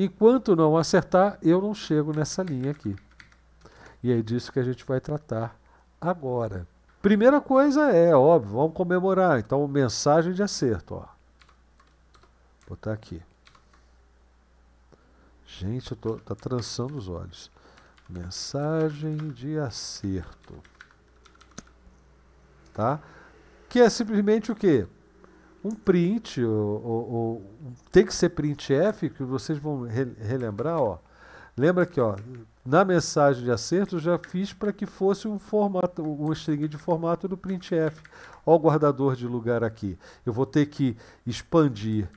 Enquanto não acertar, eu não chego nessa linha aqui. E é disso que a gente vai tratar agora. Primeira coisa é, óbvio, vamos comemorar. Então, mensagem de acerto. Ó. Vou botar aqui. Gente, eu tô, tá trançando os olhos. Mensagem de acerto. Tá? Que é simplesmente o quê? um print, ou, ou, ou, tem que ser print F, que vocês vão re relembrar, ó. Lembra que, ó, na mensagem de acerto já fiz para que fosse um formato, um string de formato do printf. Ó o guardador de lugar aqui. Eu vou ter que expandir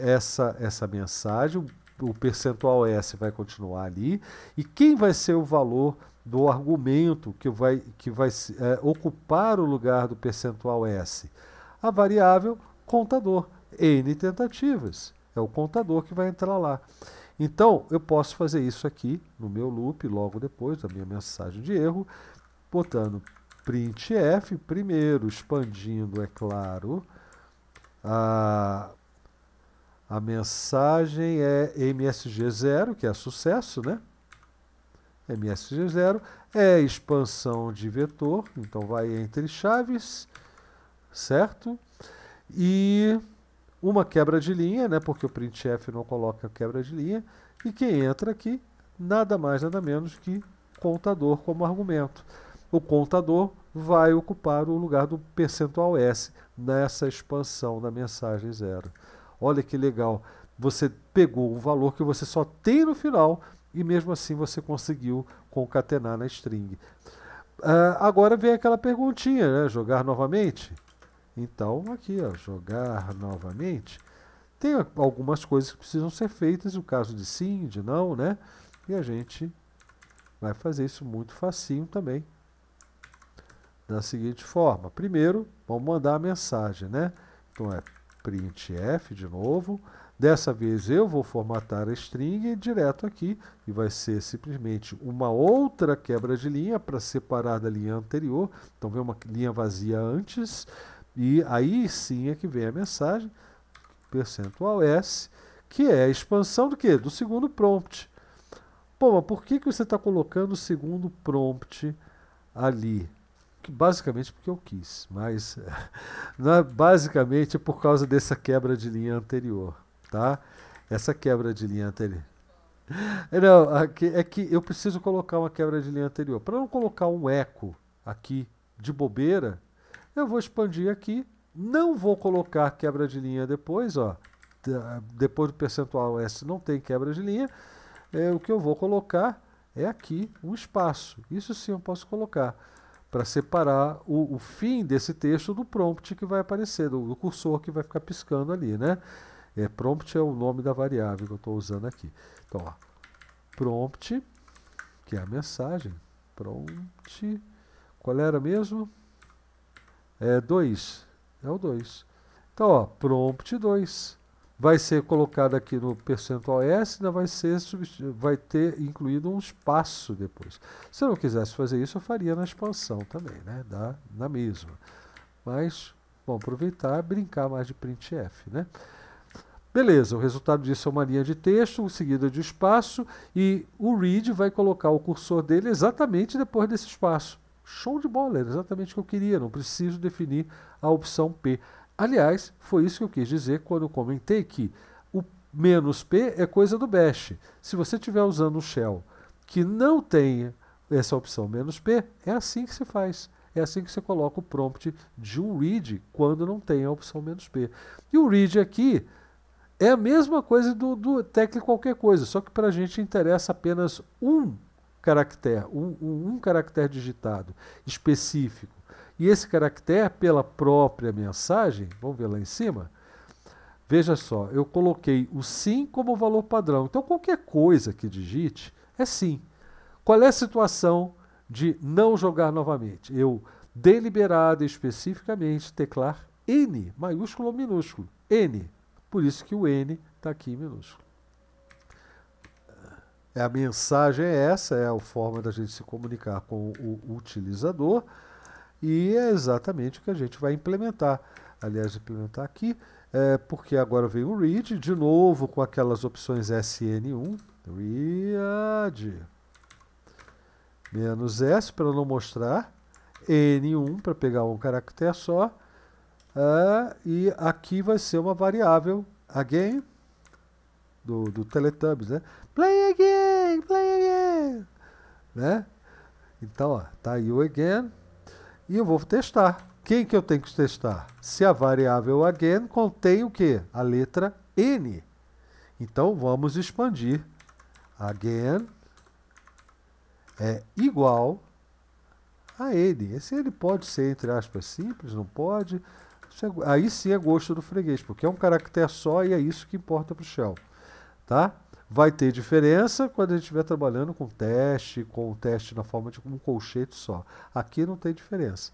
essa essa mensagem, o percentual s vai continuar ali, e quem vai ser o valor do argumento que vai que vai é, ocupar o lugar do percentual s? A variável contador. N tentativas. É o contador que vai entrar lá. Então, eu posso fazer isso aqui no meu loop, logo depois da minha mensagem de erro, botando printf, primeiro expandindo, é claro, a, a mensagem é msg0, que é sucesso, né? msg0 é expansão de vetor, então vai entre chaves, certo? e uma quebra de linha, né, porque o printf não coloca quebra de linha, e quem entra aqui, nada mais, nada menos que contador como argumento. O contador vai ocupar o lugar do percentual S nessa expansão da mensagem zero. Olha que legal, você pegou um valor que você só tem no final e mesmo assim você conseguiu concatenar na string. Uh, agora vem aquela perguntinha, né? jogar novamente? Então, aqui, ó, jogar novamente. Tem algumas coisas que precisam ser feitas, o caso de sim, de não, né? E a gente vai fazer isso muito facinho também. Da seguinte forma, primeiro, vamos mandar a mensagem, né? Então é printf de novo. Dessa vez eu vou formatar a string direto aqui e vai ser simplesmente uma outra quebra de linha para separar da linha anterior. Então vem uma linha vazia antes e aí sim é que vem a mensagem, percentual %S, que é a expansão do quê? Do segundo prompt. Pô, mas por que, que você está colocando o segundo prompt ali? Que basicamente porque eu quis, mas não é basicamente por causa dessa quebra de linha anterior, tá? Essa quebra de linha anterior. Não, é que eu preciso colocar uma quebra de linha anterior. Para não colocar um eco aqui de bobeira, eu vou expandir aqui, não vou colocar quebra de linha depois, ó. Depois do percentual S não tem quebra de linha. É, o que eu vou colocar é aqui um espaço. Isso sim eu posso colocar para separar o, o, fim desse texto do prompt que vai aparecer, do, do, cursor que vai ficar piscando ali, né? É, prompt é o nome da variável que eu estou usando aqui. Então, ó, prompt, que é a mensagem, prompt, qual era mesmo? É 2. É o 2. Então, ó, prompt 2. Vai ser colocado aqui no percentual %S, ainda vai, ser, vai ter incluído um espaço depois. Se eu não quisesse fazer isso, eu faria na expansão também, né? Da, na mesma. Mas, bom, aproveitar e brincar mais de printf, né? Beleza, o resultado disso é uma linha de texto, seguida de espaço, e o read vai colocar o cursor dele exatamente depois desse espaço. Show de bola, era exatamente o que eu queria, não preciso definir a opção P. Aliás, foi isso que eu quis dizer quando comentei que o menos P é coisa do Bash. Se você estiver usando um shell que não tenha essa opção menos P, é assim que se faz. É assim que você coloca o prompt de um read quando não tem a opção menos P. E o read aqui é a mesma coisa do, do qualquer coisa, só que para a gente interessa apenas um caractere, um, um caractere digitado específico. E esse caractere, pela própria mensagem, vamos ver lá em cima, Veja só, eu coloquei o sim como valor padrão. Então, qualquer coisa que digite é sim. Qual é a situação de não jogar novamente? Eu, deliberada especificamente, teclar N, maiúsculo ou minúsculo? N. Por isso que o N está aqui em minúsculo. É, a mensagem é essa, é a forma da gente se comunicar com o utilizador e é exatamente o que a gente vai implementar. Aliás, implementar aqui, é porque agora veio o read, de novo com aquelas opções SN1, read, menos S para não mostrar, N1 para pegar um caractere só, é, e aqui vai ser uma variável, again, do, do Teletubbies, né? Play né? Então, ó, tá o again. E eu vou testar. Quem que eu tenho que testar? Se a variável é again contém o quê? A letra n. Então, vamos expandir. Again é igual a n. Esse n pode ser, entre aspas, simples, não pode. É aí sim é gosto do freguês, porque é um caractere só e é isso que importa para o Shell. Tá? Vai ter diferença quando a gente estiver trabalhando com teste, com teste na forma de um colchete só. Aqui não tem diferença.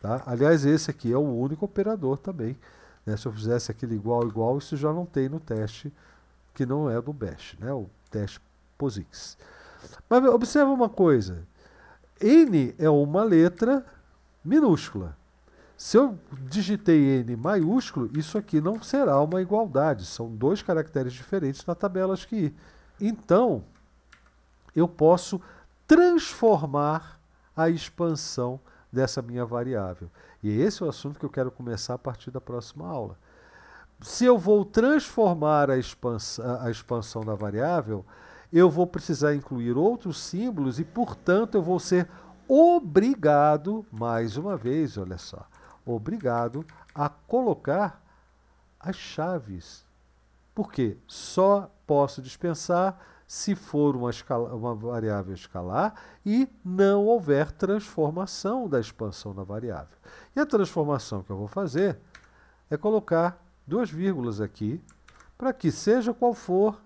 Tá? Aliás, esse aqui é o único operador também. Né? Se eu fizesse aquele igual igual, isso já não tem no teste que não é do Bash, né? o teste POSIX. Mas observa uma coisa. N é uma letra minúscula. Se eu digitei n maiúsculo, isso aqui não será uma igualdade, são dois caracteres diferentes na tabela que Então, eu posso transformar a expansão dessa minha variável. E é esse é o assunto que eu quero começar a partir da próxima aula. Se eu vou transformar a a expansão da variável, eu vou precisar incluir outros símbolos e, portanto, eu vou ser obrigado, mais uma vez, olha só, obrigado a colocar as chaves. Porque só posso dispensar se for uma, escala, uma variável escalar e não houver transformação da expansão da variável. E a transformação que eu vou fazer é colocar duas vírgulas aqui para que, seja qual for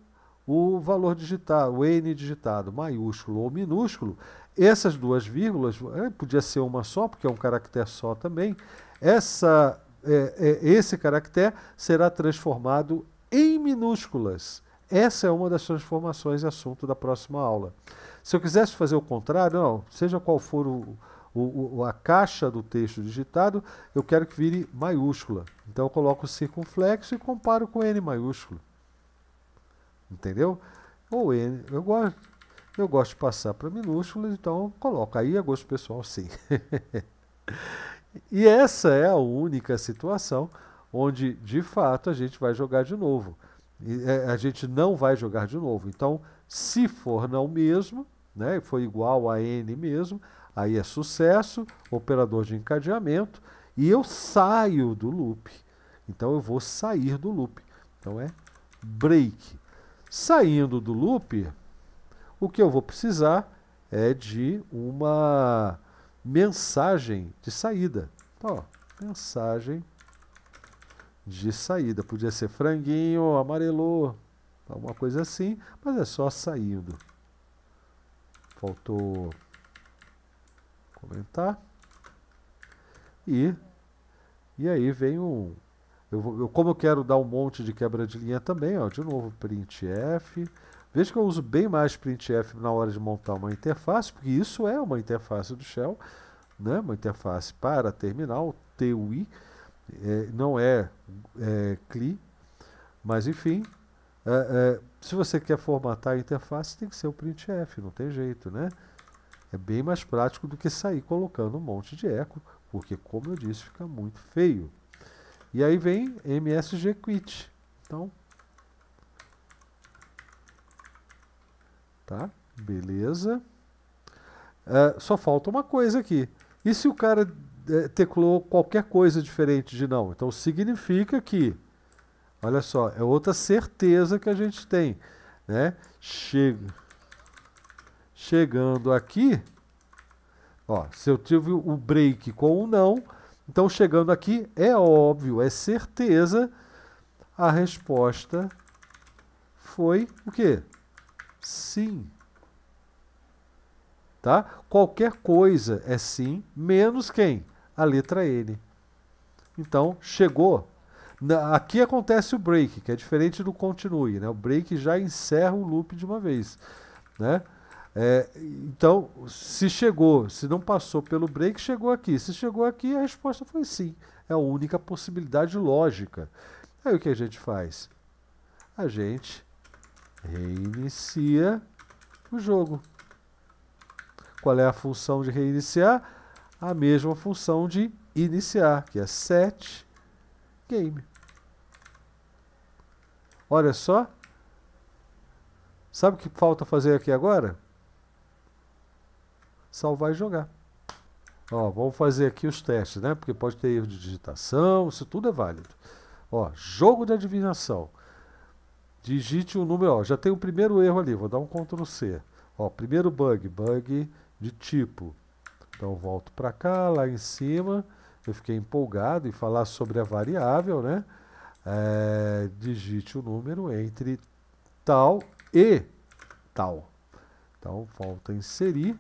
o valor digitado, o n digitado, maiúsculo ou minúsculo, essas duas vírgulas, eh, podia ser uma só, porque é um caractere só também, essa, é, é, esse caractere será transformado em minúsculas. Essa é uma das transformações assunto da próxima aula. Se eu quisesse fazer o contrário, não, seja qual for o, o, a caixa do texto digitado, eu quero que vire maiúscula. Então eu coloco o circunflexo e comparo com N maiúsculo. Entendeu? Ou N, eu gosto, eu gosto de passar para minúsculas, então coloco aí a gosto pessoal sim. E essa é a única situação onde, de fato, a gente vai jogar de novo. E, é, a gente não vai jogar de novo. Então, se for não mesmo, né, foi igual a n mesmo, aí é sucesso, operador de encadeamento, e eu saio do loop. Então, eu vou sair do loop. Então, é break. Saindo do loop, o que eu vou precisar é de uma mensagem de saída. Então, ó, mensagem de saída. Podia ser franguinho, amarelo, alguma coisa assim, mas é só saindo. Faltou comentar. E, e aí vem um. Eu, eu, como eu quero dar um monte de quebra de linha também, ó, de novo, print F, Veja que eu uso bem mais printf na hora de montar uma interface, porque isso é uma interface do Shell, né? uma interface para terminal, TUI, é, não é, é CLI, mas enfim, é, é, se você quer formatar a interface, tem que ser o printf, não tem jeito, né? É bem mais prático do que sair colocando um monte de eco, porque como eu disse, fica muito feio. E aí vem MSG Quit. Então, Tá? Beleza. É, só falta uma coisa aqui. E se o cara é, teclou qualquer coisa diferente de não? Então significa que, olha só, é outra certeza que a gente tem. Né? Chega, chegando aqui, ó, se eu tive o break com o não, então chegando aqui é óbvio, é certeza, a resposta foi o quê? sim. Tá? Qualquer coisa é sim, menos quem? A letra N. Então, chegou. Na, aqui acontece o break, que é diferente do continue. Né? O break já encerra o loop de uma vez. Né? É, então, se chegou, se não passou pelo break, chegou aqui. Se chegou aqui, a resposta foi sim. É a única possibilidade lógica. Aí o que a gente faz? A gente reinicia o jogo. Qual é a função de reiniciar? A mesma função de iniciar, que é set game. Olha só. Sabe o que falta fazer aqui agora? Salvar e jogar. Ó, vamos fazer aqui os testes, né? Porque pode ter erro de digitação, isso tudo é válido. Ó, jogo de adivinhação digite o um número, ó, já tem o primeiro erro ali, vou dar um Ctrl C. Ó, primeiro bug, bug de tipo. Então volto para cá, lá em cima, eu fiquei empolgado em falar sobre a variável, né? É, digite o um número entre tal e tal. Então a inserir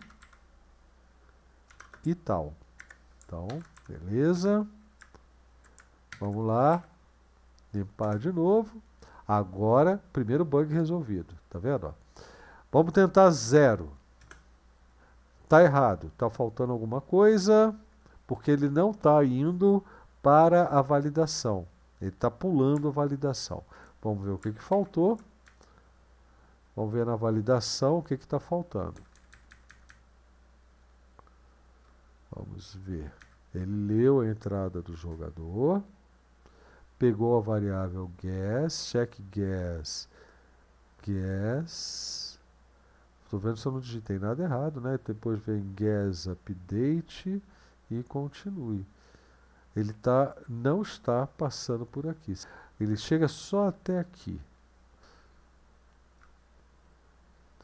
e tal. Então, beleza. Vamos lá. Limpar de novo. Agora, primeiro bug resolvido. Tá vendo? Ó? Vamos tentar zero. Tá errado. Tá faltando alguma coisa, porque ele não está indo para a validação. Ele está pulando a validação. Vamos ver o que, que faltou. Vamos ver na validação o que está faltando. Vamos ver. Ele leu a entrada do jogador pegou a variável gas, check gas, gas. Estou vendo se eu não digitei nada errado, né? Depois vem gas update e continue. Ele tá, não está passando por aqui. Ele chega só até aqui.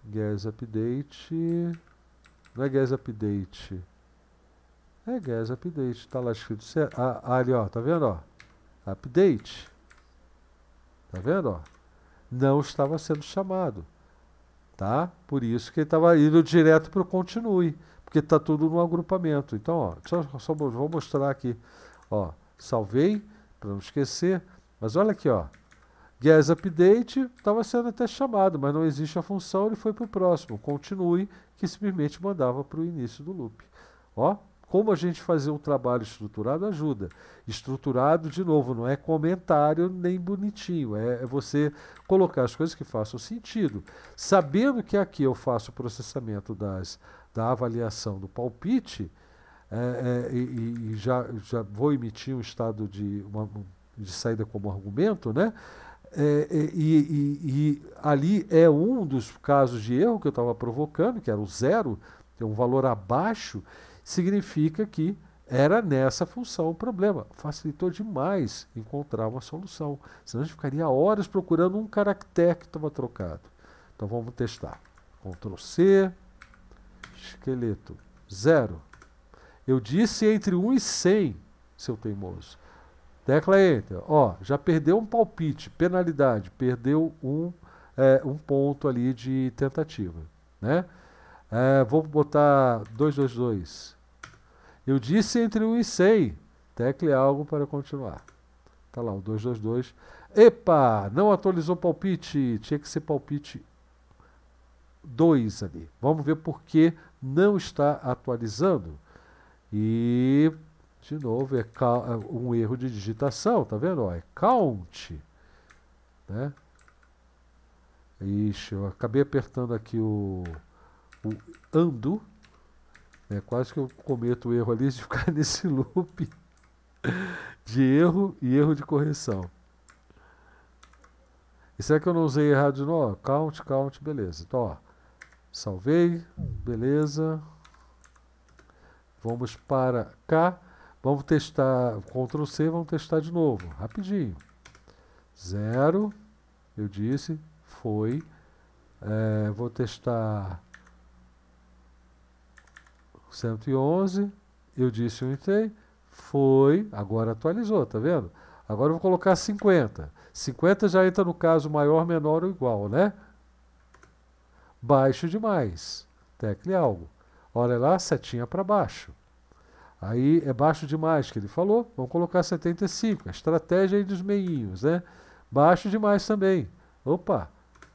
Gas update. Não é gas update. É gas update. Está lá escrito. Ah, ali, ó. Tá vendo, ó? update. Tá vendo? Ó? Não estava sendo chamado. Tá? Por isso que ele estava indo direto para o continue, porque está tudo no agrupamento. Então, ó, só, só vou mostrar aqui. Ó, salvei para não esquecer. Mas olha aqui, ó. Guess update estava sendo até chamado, mas não existe a função, ele foi para o próximo. Continue, que simplesmente mandava para o início do loop. Ó, como a gente fazer um trabalho estruturado ajuda. Estruturado, de novo, não é comentário nem bonitinho, é, é você colocar as coisas que façam sentido. Sabendo que aqui eu faço o processamento das, da avaliação do palpite, é, é, e, e, já, já vou emitir um estado de, uma, de saída como argumento, né? É, é, e, e, e, ali é um dos casos de erro que eu estava provocando, que era o zero, tem é um valor abaixo, significa que era nessa função o problema. Facilitou demais encontrar uma solução. Senão a gente ficaria horas procurando um caractere que estava trocado. Então vamos testar. Ctrl C, esqueleto, zero. Eu disse entre 1 e 100, seu teimoso. Tecla Enter. Ó, já perdeu um palpite, penalidade, perdeu um, é, um ponto ali de tentativa, né? É, vou botar 222. Eu disse entre 1 e 100. Tecle é algo para continuar. Tá lá, o 222. Epa, não atualizou palpite. Tinha que ser palpite 2 ali. Vamos ver por que não está atualizando. E, de novo, é, é um erro de digitação, tá vendo? Ó, é count. Né? Ixi, eu acabei apertando aqui o o ando. Né? Quase que eu cometo o erro ali de ficar nesse loop de erro e erro de correção. E será que eu não usei errado de novo? Count, count, beleza. Então, ó, salvei, beleza. Vamos para cá. Vamos testar, Ctrl C, vamos testar de novo, rapidinho. Zero, eu disse, foi. É, vou testar 111, eu disse o foi, agora atualizou, tá vendo? Agora eu vou colocar 50. 50 já entra no caso maior, menor ou igual, né? Baixo demais. Tecle algo. Olha lá, setinha para baixo. Aí é baixo demais que ele falou, vamos colocar 75. A estratégia aí dos meinhos, né? Baixo demais também. Opa,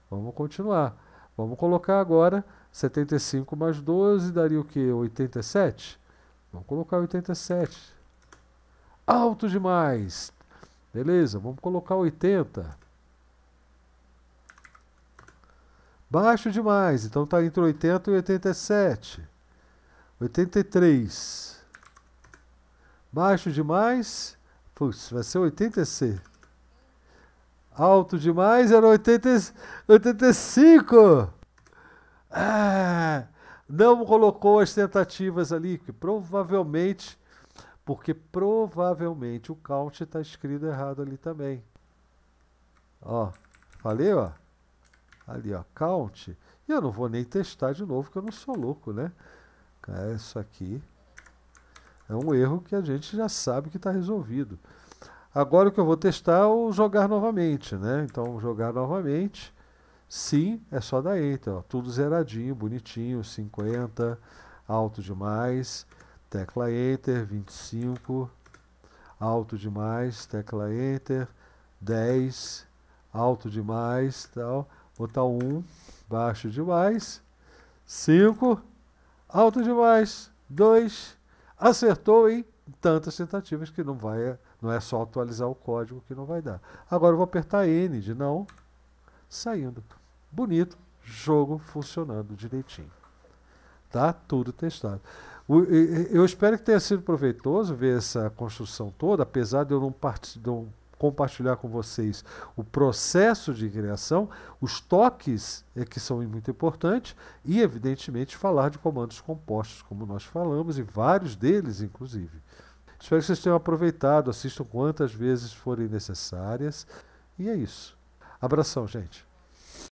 vamos continuar. Vamos colocar agora 75 mais 12 daria o que? 87? Vamos colocar 87. Alto demais! Beleza, vamos colocar 80. Baixo demais, então está entre 80 e 87. 83. Baixo demais, putz, vai ser 86. Alto demais era 80, 85. Ah, não colocou as tentativas ali, que provavelmente, porque provavelmente o count está escrito errado ali também. Ó, falei, ó. Ali, ó, count. E eu não vou nem testar de novo, que eu não sou louco, né? É isso aqui é um erro que a gente já sabe que está resolvido. Agora o que eu vou testar é o jogar novamente, né? Então, jogar novamente. Sim, é só da Eita, então, ó, tudo zeradinho, bonitinho, 50, alto demais, tecla Enter, 25, alto demais, tecla Enter, 10, alto demais, tal, botar 1, baixo demais, 5, alto demais, 2, acertou hein? tantas tentativas que não vai, não é só atualizar o código que não vai dar. Agora eu vou apertar N de não, saindo. Bonito, jogo funcionando direitinho. Tá tudo testado. eu espero que tenha sido proveitoso ver essa construção toda, apesar de eu não, não compartilhar com vocês o processo de criação, os toques é que são muito importantes e, evidentemente, falar de comandos compostos, como nós falamos, e vários deles, inclusive. Espero que vocês tenham aproveitado, assistam quantas vezes forem necessárias. E é isso. Abração, gente.